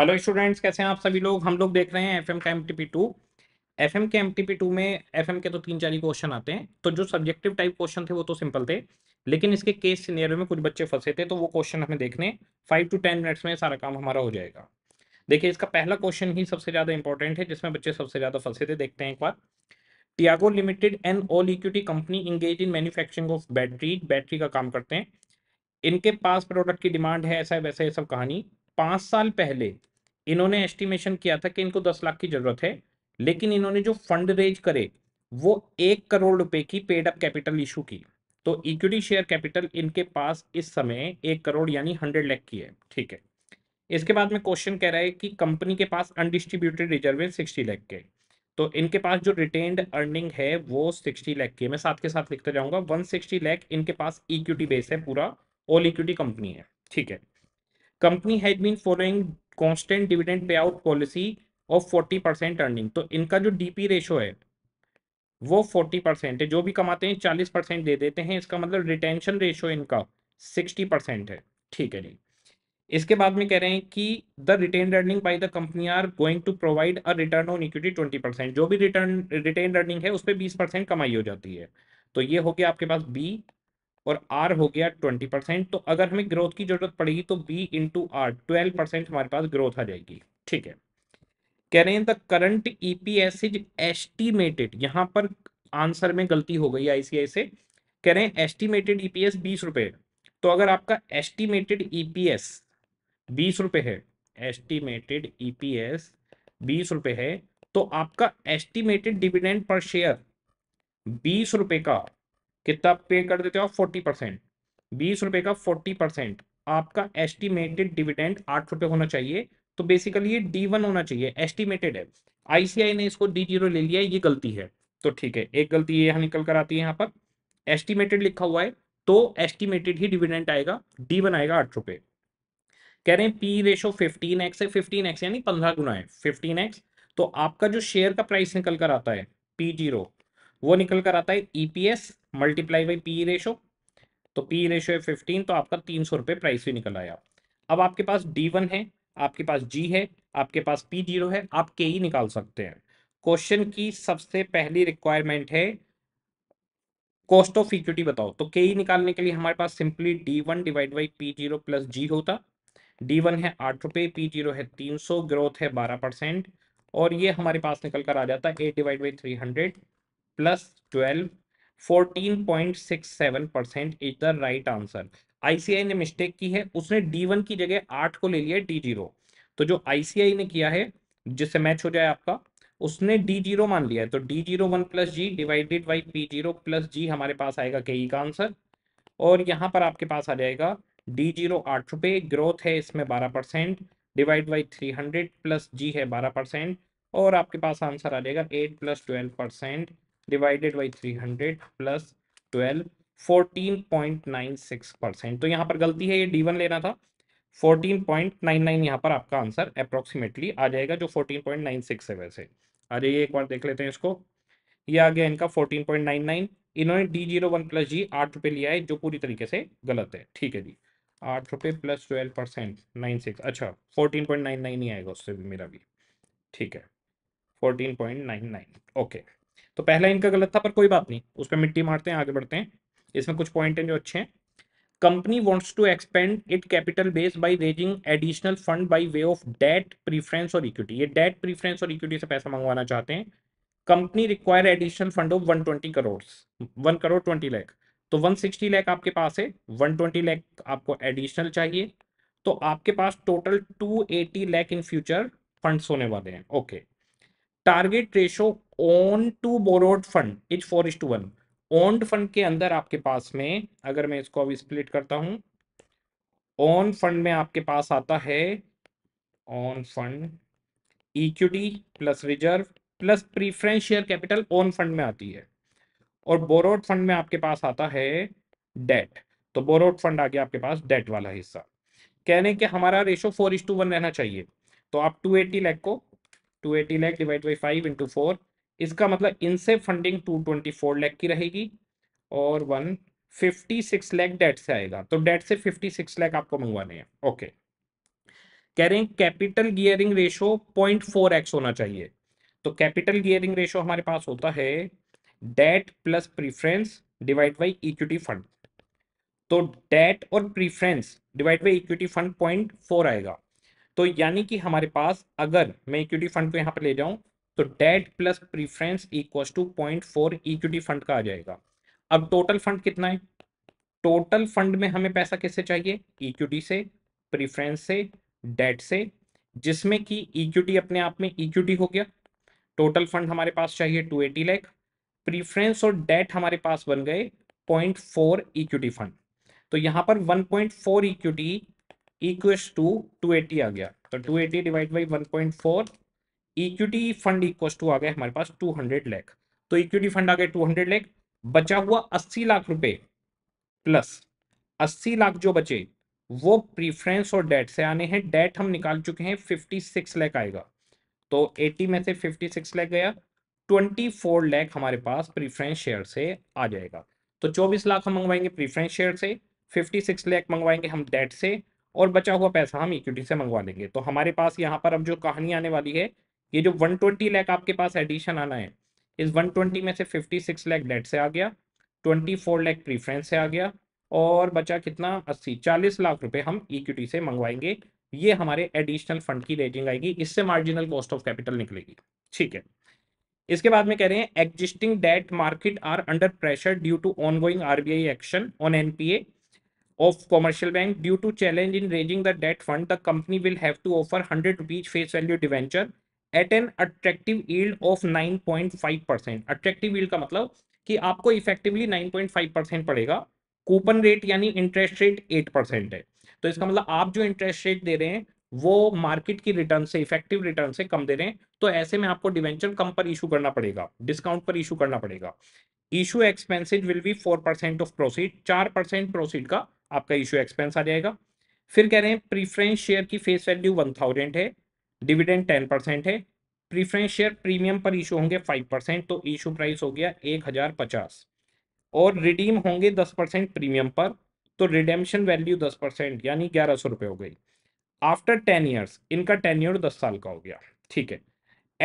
Hello students कैसे हैं आप सभी लोग हम लोग देख रहे हैं एफ एम का M T P two F M के एम टी पी टू में एफ एम के तो तीन चार ही क्वेश्चन आते हैं तो जो सब्जेक्टिव टाइप क्वेश्चन थे वो तो सिंपल थे लेकिन इसके केस सीनियर में कुछ बच्चे फंसे थे तो वो क्वेश्चन हमें देखने फाइव टू टेन मिनट्स में सारा काम हमारा हो जाएगा देखिए इसका पहला क्वेश्चन ही सबसे ज़्यादा इंपॉर्टेंट है जिसमें बच्चे सबसे ज़्यादा फंसे थे देखते हैं एक बार Tiago limited and all equity company engage in manufacturing of battery battery का काम करते हैं इनके पास प्रोडक्ट की डिमांड है ऐसा है वैसा ये सब कहानी पांच साल पहले इन्होंने एस्टिमेशन किया था कि इनको दस लाख की जरूरत है लेकिन इन्होंने जो फंड रेज करे वो एक करोड़ रुपए की पेड अप कैपिटल इशू की तो इक्विटी शेयर कैपिटल इनके पास इस समय एक करोड़ यानी हंड्रेड लैख की है ठीक है इसके बाद में क्वेश्चन कह रहा है कि कंपनी के पास अनडिस्ट्रीब्यूटेड रिजर्व सिक्सटी लैख के तो इनके पास जो रिटेन्ड अर्निंग है वो सिक्सटी लैख की है मैं साथ के साथ लिखता जाऊंगा वन सिक्सटी लैख इनके पास इक्विटी बेस है पूरा ऑल इक्विटी कंपनी है ठीक है company has been following constant dividend pay out policy of forty percent earning तो इनका जो डीपी रेशो है वो फोर्टी परसेंट है जो भी कमाते हैं चालीस परसेंट दे देते हैं इसका मतलब रिटेंशन रेशो इनका सिक्सटी परसेंट है ठीक है जी इसके बाद में कह रहे हैं कि the retain earning by the company are going to provide a return on equity twenty percent जो भी रिटर्न रिटेन अर्निंग है उस पर बीस परसेंट कमाई हो जाती है तो ये हो गया आपके पास बी और आर हो गया ट्वेंटी परसेंट तो अगर हमें ग्रोथ की जरूरत पड़ेगी तो b into r twelve percent हमारे पास ग्रोथ आ जाएगी ठीक है कह रहे हैं the current E P S is estimated यहाँ पर आंसर में गलती हो गई आईसीआई से कह रहे हैं एस्टिमेटेड ईपीएस e बीस रुपये तो अगर आपका एस्टिमेटेड ईपीएस e बीस रुपये है एस्टिमेटेड ईपीएस e बीस रुपये है तो आपका एस्टिमेटेड डिविडेंड पर शेयर बीस रुपए का कितना पे कर देते हो आप फोर्टी परसेंट बीस रुपए का फोर्टी परसेंट आपका एस्टिमेटेड डिविडेंड आठ रुपए होना चाहिए तो बेसिकली ये डी वन होना चाहिए एस्टिमेटेड है आईसीआई ने इसको डी जीरो ले लिया ये गलती है तो ठीक है एक गलती ये यहाँ निकल कर आती है यहाँ पर एस्टिमेटेड लिखा हुआ है तो एस्टिमेटेड ही डिविडेंट आएगा डी वन आएगा आठ रुपए कह रहे हैं पी रेशो फिफ्टीन एक्स है फिफ्टीन एक्स यानी पंद्रह गुना है फिफ्टीन एक्स तो आपका जो शेयर का प्राइस निकल कर आता है पी जीरो वो निकल कर आता है EPS multiply by P ratio तो पी रेशो e है फिफ्टीन तो आपका तीन सौ रुपये प्राइस भी निकल आया अब आपके पास डी वन है आपके पास जी है आपके पास पी जीरो है आप के ही e निकाल सकते हैं क्वेश्चन की सबसे पहली रिक्वायरमेंट है कॉस्ट ऑफ इक्विटी बताओ तो के ही e निकालने के लिए हमारे पास simply D one divide by P zero plus G होता डी वन है आठ रुपये पी जीरो है तीन सौ ग्रोथ है बारह परसेंट और ये हमारे पास निकल कर आ जाता है A divide by three hundred plus twelve fourteen point six seven percent is the right answer ICI ने मिस्टेक की है उसने डी वन की जगह आठ को ले लिया डी जीरो तो जो आईसीआई ने किया है जिससे मैच हो जाए आपका उसने डी जीरो मान लिया है तो D zero one plus G divided by P zero plus G हमारे पास आएगा के ई का आंसर और यहाँ पर आपके पास आ जाएगा डी जीरो आठ रुपये ग्रोथ है इसमें बारह percent divide by three hundred plus G है बारह परसेंट और आपके पास आंसर आ जाएगा eight plus twelve percent divided by three hundred plus twelve fourteen point nine six percent तो यहाँ पर गलती है ये डी वन लेना था फोर्टीन पॉइंट नाइन नाइन यहाँ पर आपका आंसर अप्रोक्सीमेटली आ जाएगा जो फोर्टीन पॉइंट नाइन सिक्स है वैसे आ जाइए एक बार देख लेते हैं इसको ये आ गया इनका फोर्टीन पॉइंट नाइन नाइन इन्होंने D zero one plus G आठ रुपये लिया है जो पूरी तरीके से गलत है ठीक है जी आठ रुपये plus twelve percent nine six अच्छा फोर्टीन पॉइंट नाइन नाइन ही आएगा उससे भी मेरा भी ठीक है fourteen point nine nine okay तो पहला इनका गलत था पर कोई बात नहीं उस पर मिट्टी मारते हैं आगे बढ़ते हैं इसमें कुछ पॉइंट हैं जो अच्छे हैं company wants to expand it capital base by raising additional fund by way of debt preference और इक्विटी ये डेट प्रीफरेंस और इक्विटी से पैसा मंगवाना चाहते हैं company require additional fund of one twenty crore one crore twenty lakh तो वन सिक्सटी लैख आपके पास है वन ट्वेंटी लैख आपको एडिशनल चाहिए तो आपके पास total two eighty lakh in future funds होने वाले हैं okay okay. Target ratio own to borrowed fund is four is to one owned fund के अंदर आपके पास में अगर मैं इसको अभी स्प्लिट करता हूं ओन फंड में आपके पास आता है own fund equity plus reserve plus preference share capital own fund में आती है और बोरोड फंड में आपके पास आता है डेट तो बोरोड फंड आ गया आपके पास डेट वाला हिस्सा कहने के हमारा ratio four is to one रहना चाहिए तो आप टू एट्टी लैख को two eighty lakh divide by five into four इसका मतलब इनसे funding two twenty four lakh की रहेगी और one fifty six lakh debt से आएगा तो डेट से फिफ्टी सिक्स लैख आपको मंगवाने हैं ओके कह रहे हैं capital gearing ratio point four x होना चाहिए तो कैपिटल गियरिंग रेशो हमारे पास होता है debt plus preference divide by equity fund तो डेट और preference divide by equity fund point four आएगा तो यानी कि हमारे पास अगर मैं इक्विटी फंड को यहाँ पर ले जाऊँ तो debt plus preference equal to point four equity fund का आ जाएगा अब टोटल फंड कितना है टोटल फंड में हमें पैसा कैसे चाहिए इक्विटी से प्रीफरेंस से डेट से जिसमें कि इक्विटी अपने आप में इक्विटी हो गया टोटल फंड हमारे पास चाहिए टू एटी लैख प्रीफरेंस और डेट हमारे पास बन गए पॉइंट फोर इक्विटी फंड तो यहाँ पर one point four equity equals to two eighty आ गया तो two eighty divide by one point four equity fund equals two आ गया हमारे पास टू हंड्रेड लैख तो इक्विटी फंड आ गया टू हंड्रेड लैख बचा हुआ अस्सी लाख रुपए प्लस अस्सी लाख जो बचे वो प्रीफ्रेंस और डेट से आने हैं डेट हम निकाल चुके हैं फिफ्टी सिक्स लैख आएगा तो एटी में से फिफ्टी सिक्स लैख गया ट्वेंटी फोर लैख हमारे पास प्रीफ्रेंस शेयर से आ जाएगा तो चौबीस लाख हम मंगवाएंगे प्रीफ्रेंस शेयर से फिफ्टी सिक्स लैख मंगवाएंगे हम डेट से और बचा हुआ पैसा हम इक्विटी से मंगवा लेंगे तो हमारे पास यहाँ पर अब जो कहानी आने वाली है ये जो 120 लैख आपके पास एडिशन आना है इस 120 में से 56 लाख डेट से आ गया 24 लाख प्रीफ्रेंस से आ गया और बचा कितना 80 चालीस लाख रुपए हम इक्विटी से मंगवाएंगे ये हमारे एडिशनल फंड की रेटिंग आएगी इससे मार्जिनल कॉस्ट ऑफ कैपिटल निकलेगी ठीक है इसके बाद में कह रहे हैं existing debt market are under pressure due to ongoing RBI action on NPA of commercial bank due to challenge in raising the debt fund the company will have to offer 100 rupees face value debenture at an attractive yield of 9.5 percent attractive yield का मतलब कि आपको effectively 9.5 percent पड़ेगा coupon rate यानी interest rate 8 percent है तो इसका मतलब आप जो इंटरेस्ट रेट दे रहे हैं वो मार्केट की रिटर्न से इफेक्टिव रिटर्न से कम दे रहे हैं तो ऐसे में आपको डिवेंचर कम पर इशू करना पड़ेगा डिस्काउंट पर इशू करना पड़ेगा issue expenses will be four percent of proceed चार परसेंट प्रोसीड का आपका इश्यू एक्सपेंस आ जाएगा फिर कह रहे हैं प्रीफ्रेंस शेयर की फेस वैल्यू वन थाउजेंड है डिविडेंड टेन परसेंट है प्रीफ्रेंस शेयर प्रीमियम पर इशू होंगे फाइव परसेंट तो इशू प्राइस हो गया एक हज़ार पचास और रिडीम होंगे दस परसेंट प्रीमियम पर तो रिडेम्शन वैल्यू दस परसेंट यानी ग्यारह सौ रुपये हो गई आफ्टर टेन ईयर्स इनका टेन ईयर दस साल का हो गया ठीक है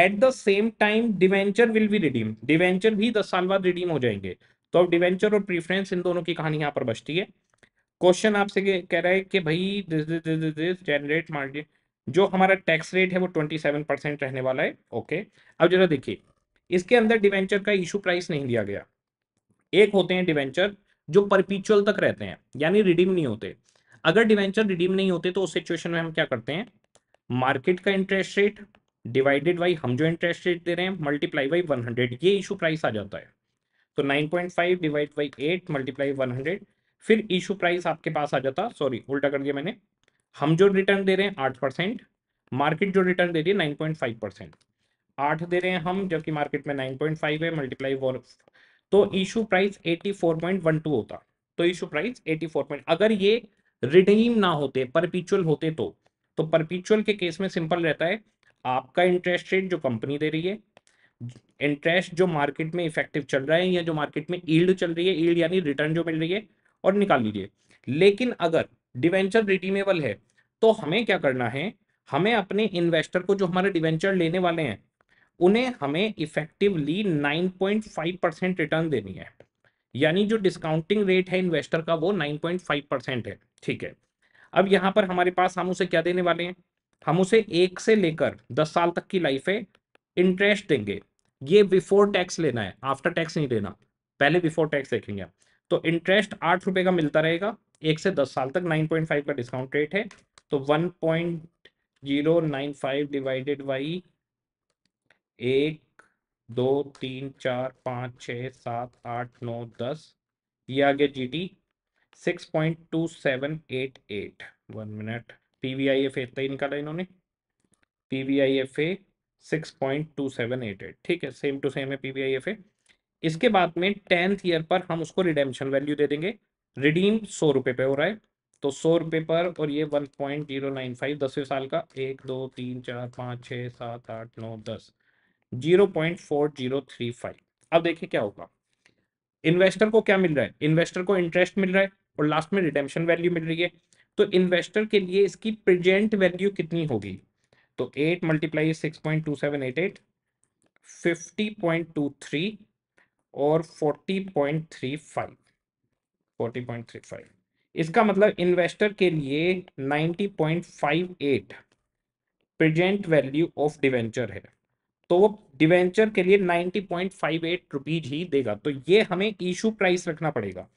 at the same time debenture will be redeem debenture भी दस साल बाद रिडीम हो जाएंगे तो अब डिवेंचर और प्रीफ्रेंस इन दोनों की कहानी यहाँ पर बचती है क्वेश्चन आपसे कह रहा है कि भाई this this this this, this generate margin जो हमारा टैक्स रेट है वो ट्वेंटी सेवन परसेंट रहने वाला है ओके अब जरा देखिए इसके अंदर डिवेंचर का इशू प्राइस नहीं दिया गया एक होते हैं डिवेंचर जो परपिचुअल तक रहते हैं यानी रिडीम नहीं होते अगर डिवेंचर रिडीम नहीं होते तो उस सिचुएशन में हम क्या करते हैं मार्केट का इंटरेस्ट रेट डिवाइडेड बाई हम जो इंटरेस्ट रेट दे रहे हैं मल्टीप्लाई बाई वन ये इशू प्राइस आ जाता है तो nine point five divide by eight multiply hundred फिर इशू प्राइस आपके पास आ जाता सॉरी उल्टा कर दिया मैंने हम जो रिटर्न दे रहे हैं आठ परसेंट मार्केट जो रिटर्न दे रही है नाइन पॉइंट फाइव परसेंट आठ दे रहे हैं हम जबकि मार्केट में नाइन पॉइंट फाइव है मल्टीप्लाई वॉल तो issue price eighty four point one two होता तो issue price eighty four point अगर ये रिडीम ना होते परपिचुअल होते तो तो परपिचुअल के केस में सिंपल रहता है आपका इंटरेस्ट रेट जो कंपनी दे रही है इंटरेस्ट जो मार्केट में इफेक्टिव चल रहा है या जो मार्केट में ईल्ड चल रही है ईल्ड यानी रिटर्न जो मिल रही है और निकाल लीजिए लेकिन अगर डिवेंचर रिडीमेबल है तो हमें क्या करना है हमें अपने इन्वेस्टर को जो हमारे डिवेंचर लेने वाले हैं उन्हें हमें इफेक्टिवली 9.5 परसेंट रिटर्न देनी है यानी जो डिस्काउंटिंग रेट है इन्वेस्टर का वो 9.5 परसेंट है ठीक है अब यहाँ पर हमारे पास हम उसे क्या देने वाले हैं हम उसे एक से लेकर दस साल तक की लाइफ है इंटरेस्ट देंगे ये बिफोर टैक्स लेना है आफ्टर टैक्स नहीं लेना पहले बिफोर टैक्स देखेंगे आप तो इंटरेस्ट आठ रुपए का मिलता रहेगा एक से दस साल तक नाइन पॉइंट फाइव का डिस्काउंट रेट है तो one point zero nine five divided by एक दो तीन चार पाँच छ सात आठ नौ दस ये आ गया G T six point two seven eight eight one minute P V I F A ही निकाला इन्होंने P V I F A six point two seven eight eight ठीक है सेम टू सेम है P V I F A इसके बाद में tenth year पर हम उसको रिडेम्शन वैल्यू दे देंगे रिडीम सौ रुपए पे हो रहा है तो सौ रुपए पर और ये one point zero nine five दसवें साल का एक दो तीन चार पाँच छः सात आठ नौ दस zero point four zero three five अब देखिए क्या होगा इन्वेस्टर को क्या मिल रहा है इन्वेस्टर को इंटरेस्ट मिल रहा है और लास्ट में रिडेम्शन वैल्यू मिल रही है तो इन्वेस्टर के लिए इसकी प्रेजेंट वैल्यू कितनी होगी तो eight multiply six point two seven eight eight fifty point two three और 40.35 40.35 इसका मतलब इन्वेस्टर के लिए 90.58 प्रेजेंट वैल्यू ऑफ डिवेंचर है तो वो डिवेंचर के लिए 90.58 पॉइंट ही देगा तो ये हमें इशू प्राइस रखना पड़ेगा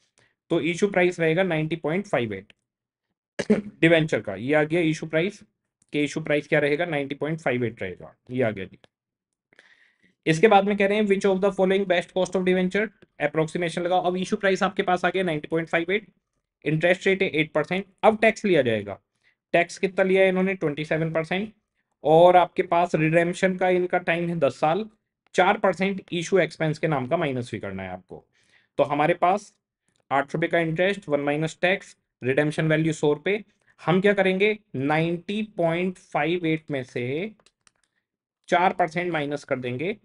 तो इशू प्राइस रहेगा 90.58 डिवेंचर का ये आ गया इशू प्राइस के इशू प्राइस क्या रहेगा 90.58 रहेगा ये आ गया जी इसके बाद में कह रहे हैं which of the following best cost of debenture approximation लगा अब इशू प्राइस आपके पास आ गया ninety point five eight interest rate है एट परसेंट अब टैक्स लिया जाएगा टैक्स कितना लिया है इन्होंने ट्वेंटी सेवन परसेंट और आपके पास रिडेम्शन का इनका टाइम है दस साल चार परसेंट ईशू एक्सपेंस के नाम का माइनस भी करना है आपको तो हमारे पास आठ रुपये का interest one minus tax redemption value सौ रुपये हम क्या करेंगे नाइन्टी पॉइंट फाइव एट में से चार परसेंट माइनस कर देंगे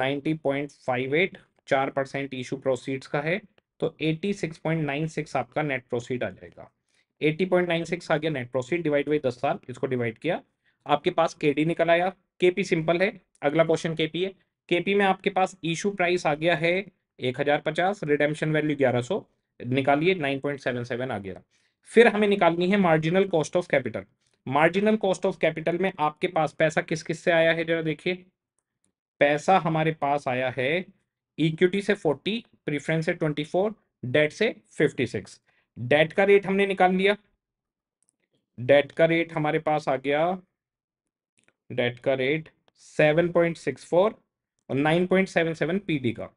90.58 चार परसेंट इशू प्रोसीड्स का है तो 86.96 आपका नेट प्रोसीड आ जाएगा 80.96 आ गया नेट प्रोसीड डिवाइड बाई दस साल इसको डिवाइड किया आपके पास के डी निकल आया के पी सिंपल है अगला क्वेश्चन के पी है के पी में आपके पास इशू प्राइस आ गया है एक हज़ार पचास रिडेम्पशन वैल्यू ग्यारह सौ निकालिए नाइन पॉइंट सेवन सेवन आ गया फिर हमें निकालनी है marginal cost of capital marginal cost of capital में आपके पास पैसा किस किस से आया है जरा देखिए पैसा हमारे पास आया है इक्विटी से 40 प्रीफरेंस से 24 डेट से 56 डेट का रेट हमने निकाल लिया डेट का रेट हमारे पास आ गया डेट का रेट 7.64 और 9.77 पीडी का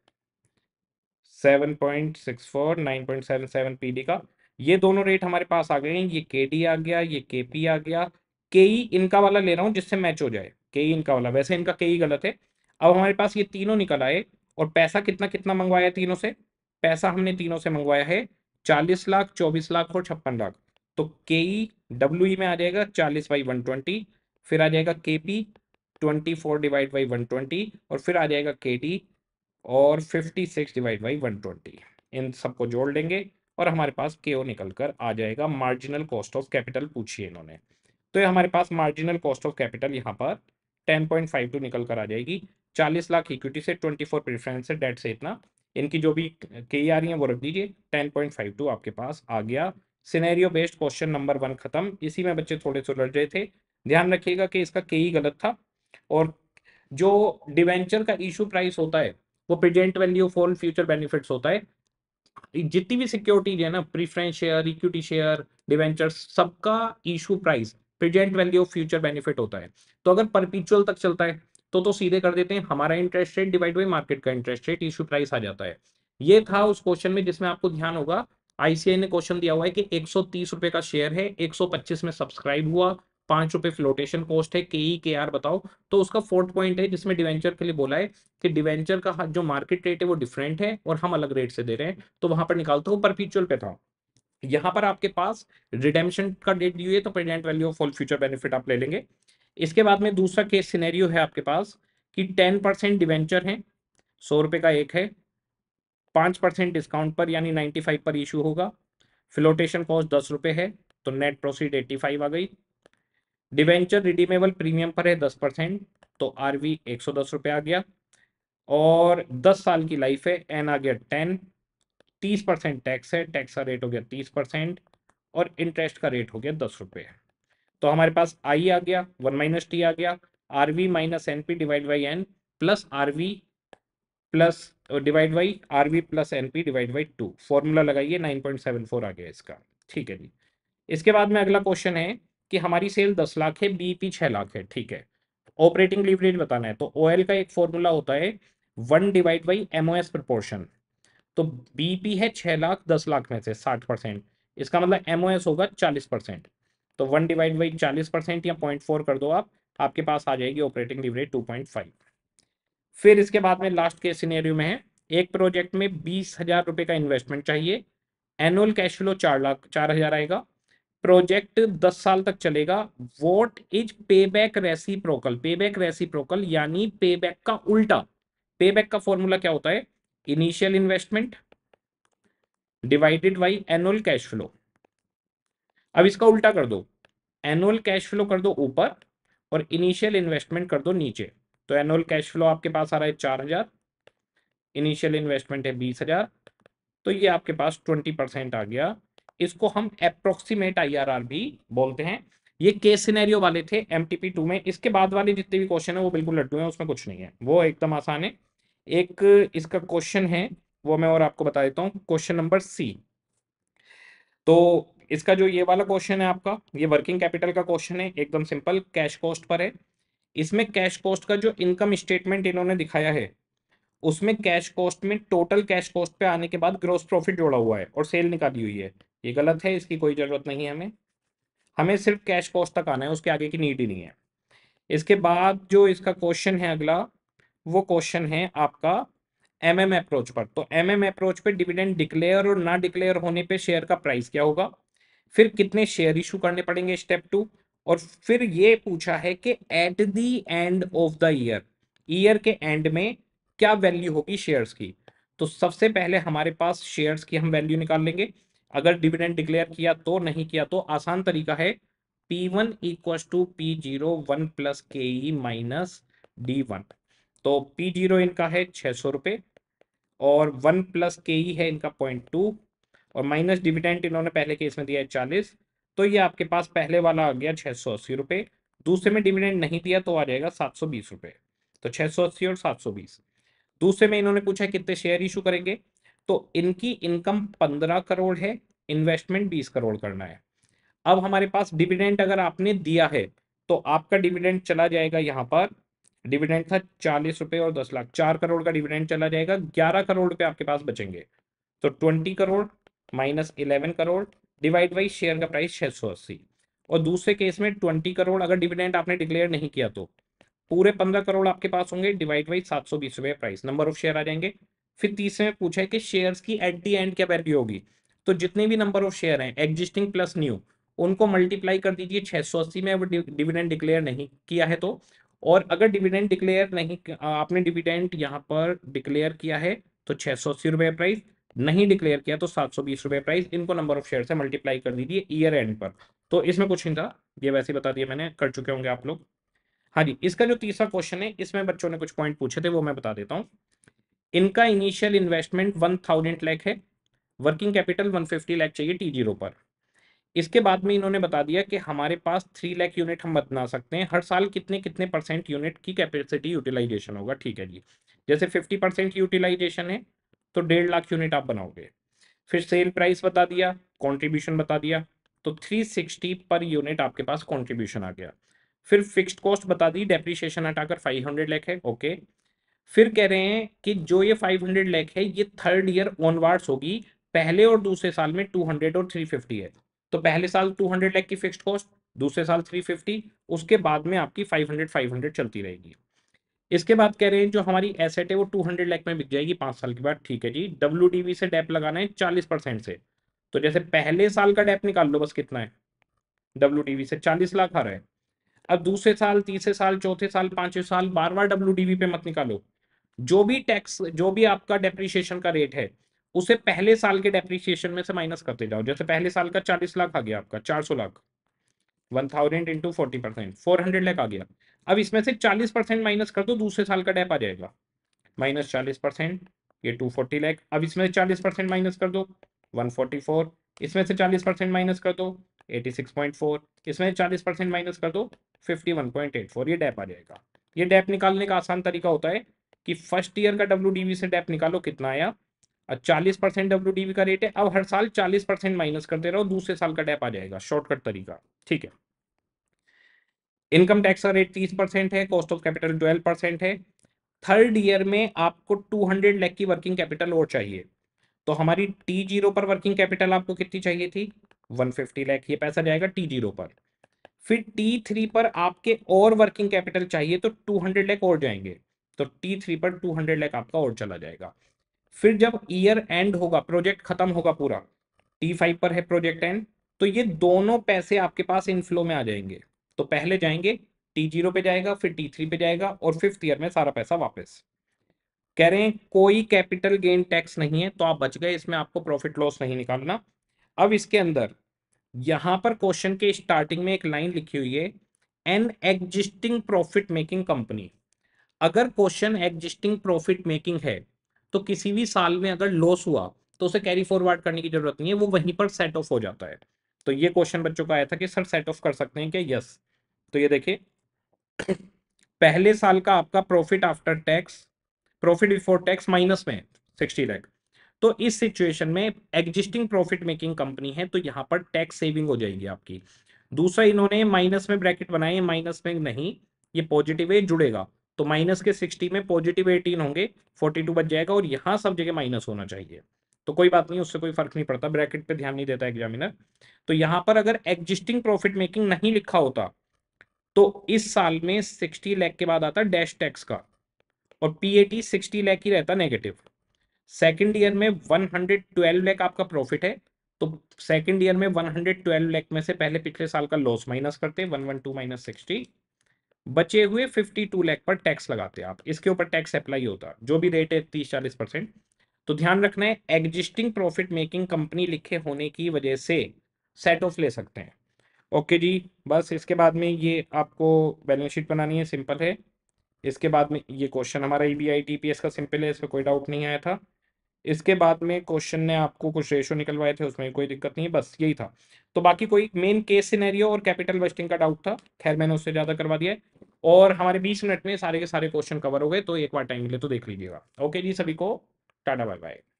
7.64 9.77 पीडी का ये दोनों रेट हमारे पास आ गए हैं ये केडी आ गया ये केपी आ गया के ई e इनका वाला ले रहा हूं जिससे मैच हो जाए के ई e इनका वाला वैसे इनका के ई e गलत है अब हमारे पास ये तीनों निकल आए और पैसा कितना कितना मंगवाया तीनों से पैसा हमने तीनों से मंगवाया है चालीस लाख चौबीस लाख और छप्पन लाख तो के ई डब्ल्यू में आ जाएगा चालीस बाई वन ट्वेंटी फिर आ जाएगा K P twenty four divide by one twenty और फिर आ जाएगा के डी और fifty six divide by one twenty इन सबको जोड़ लेंगे और हमारे पास के ओ निकल कर आ जाएगा मार्जिनल कॉस्ट ऑफ कैपिटल पूछिए इन्होंने तो ये हमारे पास मार्जिनल कॉस्ट ऑफ कैपिटल यहाँ पर टेन पॉइंट फाइव टू निकल कर आ जाएगी चालीस लाख इक्विटी से ट्वेंटी फोर प्रिफ्रेंस है डेट से इतना इनकी जो भी के आ रही है वो रख दीजिए टेन पॉइंट फाइव टू आपके पास आ गया scenario based question number one खत्म इसी में बच्चे थोड़े से लड़ रहे थे ध्यान रखिएगा कि इसका के e गलत था और जो डिवेंचर का इशू प्राइस होता है वो present value for future benefits होता है जितनी भी सिक्योरिटीज है ना preference share equity share debenture सबका issue price present value of future benefit होता है तो अगर परपिचुअल तक चलता है तो तो सीधे कर देते हैं हमारा interest rate divide by market का इंटरेस्ट रेट इश्यू प्राइस आ जाता है ये था उस क्वेश्चन में जिसमें आपको ध्यान होगा आईसीआई ने क्वेश्चन दिया हुआ है कि एक रुपए का शेयर है एक में सब्सक्राइब हुआ पांच रुपए फ्लोटेशन कॉस्ट है के ई के आर बताओ तो उसका फोर्थ पॉइंट है जिसमें डिवेंचर के लिए बोला है कि डिवेंचर का जो मार्केट रेट है वो डिफरेंट है और हम अलग रेट से दे रहे हैं तो वहां पर निकालते हो परपिचुअल पे था यहाँ पर आपके पास रिडेम्पशन का डेट दी हुई है तो present value of all future benefit आप ले लेंगे इसके बाद में दूसरा केस सिनेरियो है आपके पास कि टेन परसेंट डिवेंचर है सौ रुपये का एक है पाँच परसेंट डिस्काउंट पर यानी नाइन्टी फाइव पर इशू होगा फ्लोटेशन कॉस्ट दस रुपये है तो नेट प्रोसीड एट्टी फाइव आ गई डिवेंचर रिडीमेबल प्रीमियम पर है दस परसेंट तो आर वी एक सौ दस रुपये आ गया और दस साल की लाइफ है एन आ गया टेन तीस परसेंट टैक्स है टैक्स का रेट हो गया तीस परसेंट और इंटरेस्ट का रेट हो गया दस रुपये तो हमारे पास आई आ गया वन माइनस टी आ गया R V minus N P divide by N plus R V plus divide by R V plus N P divide by two formula लगाइए नाइन पॉइंट सेवन फोर आ गया इसका ठीक है जी इसके बाद में अगला क्वेश्चन है कि हमारी सेल दस लाख है पी छः लाख है ठीक है ऑपरेटिंग लिवरेज बताना है तो ओ एल का एक फॉर्मूला होता है one divide by M proportion तो बीपी है छः लाख दस लाख में से साठ परसेंट इसका मतलब एम होगा चालीस परसेंट तो वन डिवाइड बाई चालीस परसेंट या पॉइंट फोर कर दो आप आपके पास आ जाएगी operating leverage two point five फिर इसके बाद में लास्ट के सीनेरियो में है एक प्रोजेक्ट में बीस हजार रुपये का इन्वेस्टमेंट चाहिए एनुअल कैश फ्लो चार लाख चार हजार आएगा प्रोजेक्ट दस साल तक चलेगा वॉट इज पे बैक रेसी प्रोकल पे बैक रेसी प्रोकल यानी पे बैक का उल्टा पे बैक का फॉर्मूला क्या होता है initial investment divided by annual cash flow अब इसका उल्टा कर दो एनुअल कैश फ्लो कर दो ऊपर और इनिशियल इन्वेस्टमेंट कर दो नीचे तो एनुअल कैश फ्लो आपके पास आ रहा है चार हजार इनिशियल इन्वेस्टमेंट है बीस हजार तो ये आपके पास ट्वेंटी परसेंट आ गया इसको हम अप्रोक्सीमेट आईआरआर भी बोलते हैं ये केस सिनेरियो वाले थे एम टी टू में इसके बाद वाले जितने भी क्वेश्चन है वो बिल्कुल लड्डू हैं उसमें कुछ नहीं है वो एकदम आसान है एक इसका क्वेश्चन है वो मैं और आपको बता देता हूँ क्वेश्चन नंबर सी तो इसका जो ये वाला क्वेश्चन है आपका ये वर्किंग कैपिटल का क्वेश्चन है एकदम सिंपल कैश कॉस्ट पर है इसमें कैश कॉस्ट का जो इनकम स्टेटमेंट इन्होंने दिखाया है उसमें कैश कॉस्ट में टोटल कैश कॉस्ट पे आने के बाद ग्रोस प्रॉफिट जोड़ा हुआ है और सेल निकाली हुई है ये गलत है इसकी कोई ज़रूरत नहीं है हमें हमें सिर्फ कैश कॉस्ट तक आना है उसके आगे की नीड ही नहीं है इसके बाद जो इसका क्वेश्चन है अगला वो क्वेश्चन है आपका एमएम अप्रोच पर तो एम एम अप्रोच पर डिविडेंड डिक्लेयर और ना डिक्लेयर होने पे शेयर का प्राइस क्या होगा फिर कितने शेयर इशू करने पड़ेंगे स्टेप टू और फिर ये पूछा है कि at the end of the year year के एंड में क्या वैल्यू होगी शेयर्स की तो सबसे पहले हमारे पास शेयर्स की हम वैल्यू निकाल लेंगे अगर डिविडेंड डिक्लेयर किया तो नहीं किया तो आसान तरीका है P1 one equal to P zero one plus K E minus D one तो पी जीरो इनका है छह सौ रुपये और वन प्लस के ई है इनका पॉइंट टू और माइनस डिविडेंट इन्होंने पहले केस में दिया है चालीस तो ये आपके पास पहले वाला आ गया छः रुपए दूसरे में डिविडेंड नहीं दिया तो आ जाएगा सात रुपए तो छः और सात दूसरे में इन्होंने पूछा कितने शेयर इशू करेंगे तो इनकी इनकम पंद्रह करोड़ है इन्वेस्टमेंट बीस करोड़ करना है अब हमारे पास डिविडेंट अगर आपने दिया है तो आपका डिविडेंट चला जाएगा यहाँ पर डिविडेंट था चालीस रुपए और दस लाख चार करोड़ का डिविडेंट चला जाएगा ग्यारह करोड़ रुपए आपके पास बचेंगे तो twenty crore minus eleven crore divide by share का प्राइस छह सौ अस्सी और दूसरे केस में ट्वेंटी करोड़ अगर डिविडेंड आपने डिक्लेयर नहीं किया तो पूरे पंद्रह करोड़ आपके पास होंगे डिवाइड बाई सात सौ बीस रुपए प्राइस नंबर ऑफ शेयर आ जाएंगे फिर तीसरे में पूछा है कि शेयर की एट दी एंड क्या वैल्यू होगी तो जितने भी नंबर ऑफ शेयर हैं एग्जिस्टिंग प्लस न्यू उनको मल्टीप्लाई कर दीजिए छह सौ अस्सी में अगर डिविडेंड डिक्लेयर नहीं किया है तो और अगर डिविडेंड डिक्लेयर नहीं आपने डिविडेंड यहाँ पर डिक्लेयर किया है तो छह सौ अस्सी रुपए प्राइस नहीं डिक्लेयर किया तो सात सौ बीस रुपये प्राइस इनको नंबर ऑफ शेयर से मल्टीप्लाई कर दीजिए ईयर एंड पर तो इसमें कुछ नहीं था ये वैसे ही बता दिया मैंने कर चुके होंगे आप लोग हाँ जी इसका जो तीसरा क्वेश्चन है इसमें बच्चों ने कुछ पॉइंट पूछे थे वो मैं बता देता हूँ इनका initial investment one thousand lakh है working capital one fifty lakh चाहिए टी जीरो पर इसके बाद में इन्होंने बता दिया कि हमारे पास थ्री लैख यूनिट हम बना सकते हैं हर साल कितने कितने परसेंट यूनिट की कैपेसिटी यूटिलाइजेशन होगा ठीक है जी जैसे फिफ्टी परसेंट यूटिलाइजेशन है तो डेढ़ लाख यूनिट आप बनाओगे फिर सेल प्राइस बता दिया कंट्रीब्यूशन बता दिया तो 360 पर यूनिट आपके पास कंट्रीब्यूशन आ गया फिर फिक्स्ड कॉस्ट बता दी डेप्रीशिएशन हटाकर 500 लैख है ओके फिर कह रहे हैं कि जो ये 500 लैख है ये थर्ड ईयर ऑनवर्ड्स होगी पहले और दूसरे साल में 200 और 350 है तो पहले साल 200 लैख की फिक्स्ड कॉस्ट दूसरे साल 350 उसके बाद में आपकी 500 500 चलती रहेगी इसके बाद कह रहे हैं जो हमारी एसेट है वो टू हंड्रेड लैख में बिक जाएगी पांच साल के बाद ठीक है जी डब्ल्यू से डेप लगाना है चालीस परसेंट से तो जैसे पहले साल का डेप निकाल लो बस कितना है डब्ल्यू से चालीस लाख आ रहा है अब दूसरे साल तीसरे साल चौथे साल पांचवें साल बार बार डब्ल्यू पे मत निकालो जो भी टैक्स जो भी आपका डेप्रिशिएशन का रेट है उसे पहले साल के डेप्रीशिएशन में से माइनस करते जाओ जैसे पहले साल का चालीस लाख आ गया आपका चार सौ lakh one thousand into forty percent four hundred lakh आ गया अब इसमें से चालीस परसेंट माइनस कर दो दूसरे साल का डैप आ जाएगा माइनस चालीस परसेंट ये टू फोर्टी लैक अब इसमें से चालीस परसेंट माइनस कर दो वन फोर्टी फोर इसमें से चालीस परसेंट माइनस कर दो एटी सिक्स पॉइंट फोर इसमें चालीस परसेंट माइनस कर दो fifty one point eight four ये डैप आ जाएगा ये डैप निकालने का आसान तरीका होता है कि फर्स्ट ईयर का डब्ल्यू डी वी से डैप निकालो कितना आया चालीस परसेंट डब्ल्यू का रेट है अब हर साल चालीस परसेंट माइनस करते रहो दूसरे साल का डेप आ जाएगा शॉर्टकट तरीका ठीक है इनकम टैक्स का रेट तीस परसेंट है cost of capital twelve percent है थर्ड ईयर में आपको टू हंड्रेड लैख की वर्किंग कैपिटल और चाहिए तो हमारी टी जीरो पर वर्किंग कैपिटल आपको कितनी चाहिए थी वन फिफ्टी लैख ये पैसा जाएगा टी जीरो पर फिर टी थ्री पर आपके और वर्किंग कैपिटल चाहिए तो टू हंड्रेड लैख और जाएंगे तो टी थ्री पर टू हंड्रेड लैख आपका और चला जाएगा फिर जब ईयर एंड होगा प्रोजेक्ट खत्म होगा पूरा टी फाइव पर है प्रोजेक्ट एंड तो ये दोनों पैसे आपके पास इनफ्लो में आ जाएंगे तो पहले जाएंगे टी जीरो पे जाएगा फिर टी थ्री पे जाएगा और फिफ्थ ईयर में सारा पैसा वापस कह रहे हैं कोई कैपिटल गेन टैक्स नहीं है तो आप बच गए इसमें आपको प्रॉफिट लॉस नहीं निकालना अब इसके अंदर यहां पर क्वेश्चन के स्टार्टिंग में एक लाइन लिखी हुई है an existing profit making company अगर क्वेश्चन एग्जिस्टिंग प्रॉफिट मेकिंग है तो किसी भी साल में अगर लॉस हुआ तो उसे कैरी फॉरवर्ड करने की जरूरत नहीं है वो वहीं पर सेट ऑफ हो जाता है तो ये क्वेश्चन बच्चों का आया था कि सर सेट ऑफ कर सकते हैं कि यस तो ये देखिए पहले साल का आपका profit after tax profit before tax minus में सिक्सटी लैख तो इस सिचुएशन में एग्जिस्टिंग प्रॉफिट मेकिंग कंपनी है तो यहां पर टैक्स सेविंग हो जाएगी आपकी दूसरा इन्होंने माइनस में ब्रैकेट बनाए माइनस में नहीं ये पॉजिटिव है जुड़ेगा तो माइनस के सिक्सटी में पॉजिटिव एटीन होंगे फोर्टी बच जाएगा और यहाँ सब जगह माइनस होना चाहिए तो कोई बात नहीं उससे कोई फर्क नहीं पड़ता ब्रैकेट पे ध्यान नहीं देता एग्जामिनर तो यहां पर अगर एग्जिस्टिंग प्रॉफिट मेकिंग नहीं लिखा होता तो इस साल में 60 लैख के बाद आता डैश टैक्स का और पीएटी 60 लाख ही रहता नेगेटिव सेकंड ईयर में 112 लाख आपका प्रॉफिट है तो सेकंड ईयर में 112 लाख में से पहले पिछले साल का लॉस माइनस करते वन 112 माइनस सिक्सटी बचे हुए 52 लाख पर टैक्स लगाते हैं आप इसके ऊपर टैक्स अप्लाई होता है जो भी रेट है तीस चालीस परसेंट तो ध्यान रखना है एग्जिस्टिंग प्रॉफिट मेकिंग कंपनी लिखे होने की वजह से सेट ऑफ ले सकते हैं ओके जी बस इसके बाद में ये आपको बैलेंस शीट बनानी है सिंपल है इसके बाद में ये क्वेश्चन हमारा E B I T P S का सिंपल है इसमें कोई डाउट नहीं आया था इसके बाद में क्वेश्चन ने आपको कुछ रेशो निकलवाए थे उसमें कोई दिक्कत नहीं बस यही था तो बाकी कोई मेन केस सिनेरियो और कैपिटल वेस्टिंग का डाउट था खैर मैंने उससे ज़्यादा करवा दिया और हमारे बीस मिनट में सारे के सारे क्वेश्चन कवर हो गए तो एक बार टाइम मिले तो देख लीजिएगा ओके जी सभी को टाटा बाय बाय